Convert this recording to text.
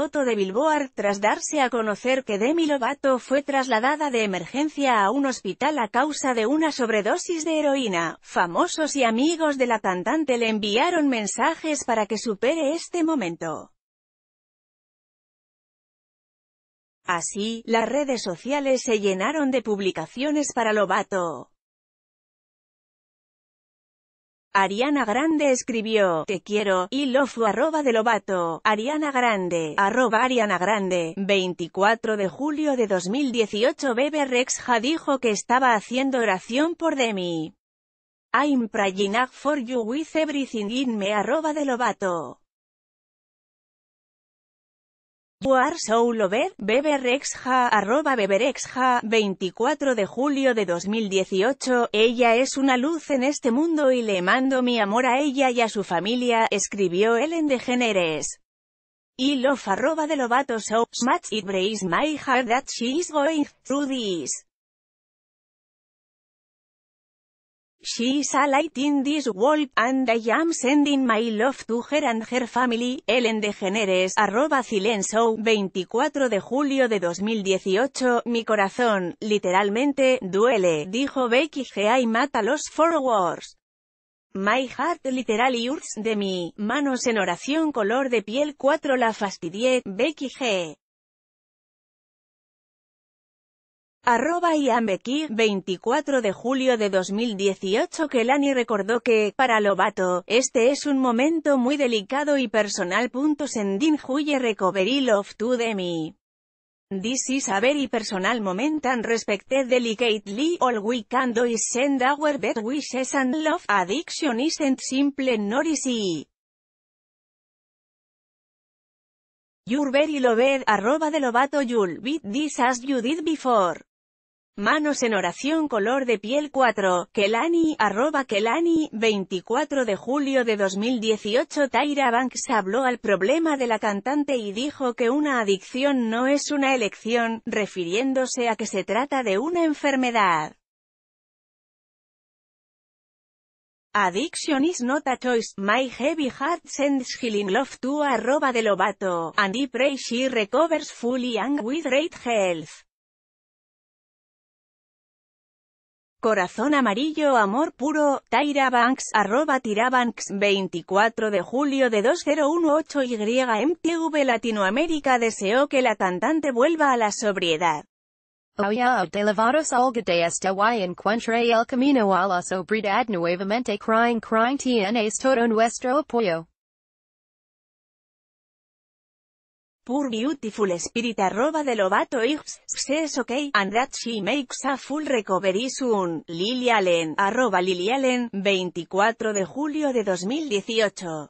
foto de Billboard tras darse a conocer que Demi Lovato fue trasladada de emergencia a un hospital a causa de una sobredosis de heroína. Famosos y amigos de la cantante le enviaron mensajes para que supere este momento. Así, las redes sociales se llenaron de publicaciones para Lovato. Ariana Grande escribió, te quiero, y lofu arroba de Lobato, Ariana Grande, arroba Ariana Grande, 24 de julio de 2018 Bebe Rexha dijo que estaba haciendo oración por Demi. I'm praying for you with everything in me arroba de War Soulover, ha, arroba 24 de julio de 2018, ella es una luz en este mundo y le mando mi amor a ella y a su familia, escribió Ellen DeGeneres. Y love arroba de Lovato so much it breaks my heart that she is going through this. She's light in this world, and I am sending my love to her and her family, Ellen DeGeneres, arroba silencio, 24 de julio de 2018, mi corazón, literalmente, duele, dijo Becky G. I mata los forwards. My heart literally hurts de mi, manos en oración color de piel 4 la fastidié, Becky G. Arroba 24 de julio de 2018 Kelani recordó que, para Lobato, este es un momento muy delicado y personal. Sendin Huye Recovery Love to Demi. This is a very personal moment and respected delicately all we can do is send our best wishes and love. Addiction isn't simple nor easy. You're very loved, arroba de Lobato you'll be this as you did before. Manos en oración color de piel 4, Kelani, arroba Kelani, 24 de julio de 2018 Tyra Banks habló al problema de la cantante y dijo que una adicción no es una elección, refiriéndose a que se trata de una enfermedad. Addiction is not a choice, my heavy heart sends healing love to arroba de Lobato, and pray she recovers fully and with great health. Corazón Amarillo Amor Puro, Tyra Banks, arroba Banks, 24 de julio de 2018 YMTV Latinoamérica deseó que la cantante vuelva a la sobriedad. Hoy oh, oh, de levaros algo oh, de esta y encuentre el camino a la sobriedad nuevamente crying crying tienes todo nuestro apoyo. Poor beautiful spirit arroba de Lovato Ips, says OK, and that she makes a full recovery soon, Lily Allen, arroba Lily Allen, 24 de julio de 2018.